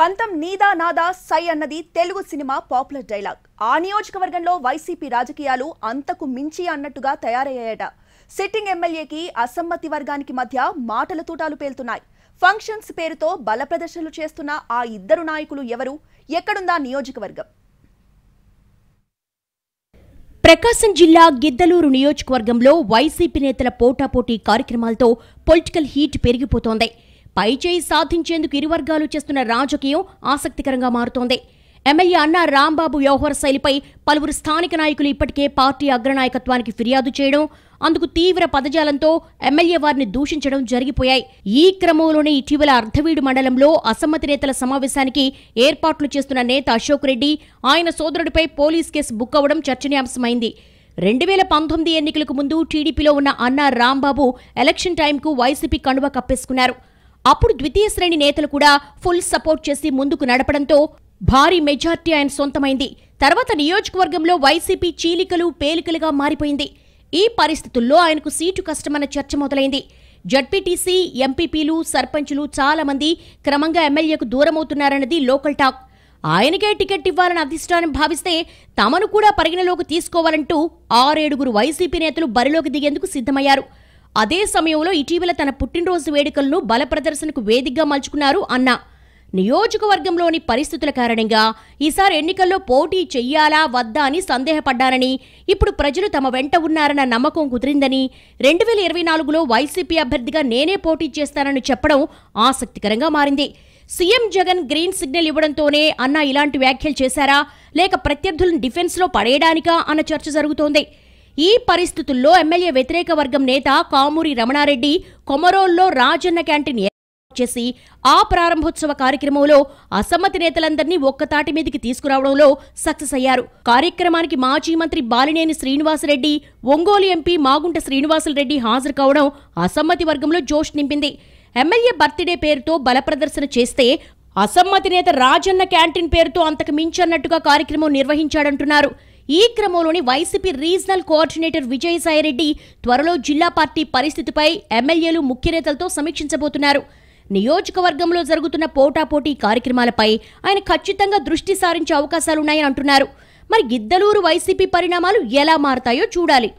పంతం నీదా నాదా సై అన్నది తెలుగు సినిమా పాపులర్ డైలాగ్ ఆ నియోజకవర్గంలో వైసీపీ రాజకీయాలు అంతకు మించి అన్నట్టుగా తయారయ్యాయట సిట్టింగ్ ఎమ్మెల్యేకి అసమ్మతి వర్గానికి మధ్య మాటల తూటాలు పేలుతున్నాయి ఫంక్షన్స్ పేరుతో బల ప్రదర్శనలు చేస్తున్న ఆ ఇద్దరు నాయకులు ఎవరు ఎక్కడుందా నియోజకవర్గం ప్రకాశం జిల్లా గిద్దలూరు నియోజకవర్గంలో వైసీపీ నేతల పోటాపోటీ కార్యక్రమాలతో పొలిటికల్ హీట్ పెరిగిపోతోంది పై చేయి సాధించేందుకు ఇరు వర్గాలు చేస్తున్న రాజకీయం ఆసక్తికరంగా మారుతోంది ఎమ్మెల్యే అన్నా రాంబాబు వ్యవహార శైలిపై పలువురు స్థానిక నాయకులు ఇప్పటికే పార్టీ అగ్రనాయకత్వానికి ఫిర్యాదు చేయడం అందుకు తీవ్ర పదజాలంతో ఎమ్మెల్యే వారిని దూషించడం జరిగిపోయాయి ఈ క్రమంలోనే ఇటీవల అర్ధవీడు మండలంలో అసమ్మతి నేతల సమావేశానికి ఏర్పాట్లు చేస్తున్న నేత అశోక్ రెడ్డి ఆయన సోదరుడిపై పోలీస్ కేసు బుక్ అవ్వడం చర్చనీయాంశమైంది రెండు వేల పంతొమ్మిది ఎన్నికలకు ముందు టీడీపీలో ఉన్న అన్నా రాంబాబు ఎలక్షన్ టైంకు వైసీపీ కండువ కప్పేసుకున్నారు అప్పుడు ద్వితీయ శ్రేణి నేతలు కూడా ఫుల్ సపోర్ట్ చేసి ముందుకు నడపడంతో భారీ మెజార్టీ ఆయన సొంతమైంది తర్వాత నియోజకవర్గంలో వైసీపీ చీలికలు పేలికలుగా మారిపోయింది ఈ పరిస్థితుల్లో ఆయనకు సీటు కష్టమన్న చర్చ మొదలైంది జడ్పీటీసీ ఎంపీపీలు సర్పంచులు చాలామంది క్రమంగా ఎమ్మెల్యేకు దూరమవుతున్నారన్నది లోకల్ టాక్ ఆయనకే టికెట్ ఇవ్వాలని అధిష్టానం భావిస్తే తమను కూడా పరిగణలోకి తీసుకోవాలంటూ ఆరేడుగురు వైసీపీ నేతలు బరిలోకి దిగేందుకు సిద్ధమయ్యారు అదే సమయంలో ఇటీవల తన పుట్టినరోజు వేడుకలను బల ప్రదర్శనకు వేదికగా మలుచుకున్నారు అన్న నియోజకవర్గంలోని పరిస్థితుల కారణంగా ఈసారి ఎన్నికల్లో పోటీ చెయ్యాలా వద్దా అని సందేహపడ్డారని ఇప్పుడు ప్రజలు తమ వెంట ఉన్నారన్న నమ్మకం కుదిరిందని రెండు వేల ఇరవై నాలుగులో వైసీపీ అభ్యర్థిగా నేనే పోటీ చేస్తానని చెప్పడం ఆసక్తికరంగా మారింది సీఎం జగన్ గ్రీన్ సిగ్నల్ ఇవ్వడంతోనే అన్న ఇలాంటి వ్యాఖ్యలు చేశారా లేక ప్రత్యర్థులను డిఫెన్స్లో పడేయడానికా అన్న చర్చ జరుగుతోంది ఈ పరిస్థితుల్లో ఎమ్మెల్యే వ్యతిరేక వర్గం నేత కామూరి రమణారెడ్డి కొమరోల్లో రాజన్న క్యాంటీన్ చేసి ఆ ప్రారంభోత్సవ కార్యక్రమంలో అసమ్మతి నేతలందరినీ ఒక్కతాటి మీదికి తీసుకురావడంలో సక్సెస్ అయ్యారు కార్యక్రమానికి మాజీ మంత్రి బాలినేని శ్రీనివాసరెడ్డి ఒంగోలు ఎంపీ మాగుంట శ్రీనివాసరెడ్డి హాజరు కావడం అసమ్మతి వర్గంలో జోష్ నింపింది ఎమ్మెల్యే బర్త్డే పేరుతో బలప్రదర్శన చేస్తే అసమ్మతి నేత రాజన్న క్యాంటీన్ పేరుతో అంతకు మించన్నట్టుగా కార్యక్రమం నిర్వహించాడంటున్నారు ఈ క్రమంలోనే వైసీపీ రీజనల్ కోఆర్డినేటర్ విజయసాయిరెడ్డి త్వరలో జిల్లా పార్టీ పరిస్థితిపై ఎమ్మెల్యేలు ముఖ్యనేతలతో సమీక్షించబోతున్నారు నియోజకవర్గంలో జరుగుతున్న పోటాపోటీ కార్యక్రమాలపై ఆయన ఖచ్చితంగా దృష్టి సారించే అవకాశాలున్నాయని అంటున్నారు మరి గిద్దలూరు వైసీపీ పరిణామాలు ఎలా మారతాయో చూడాలి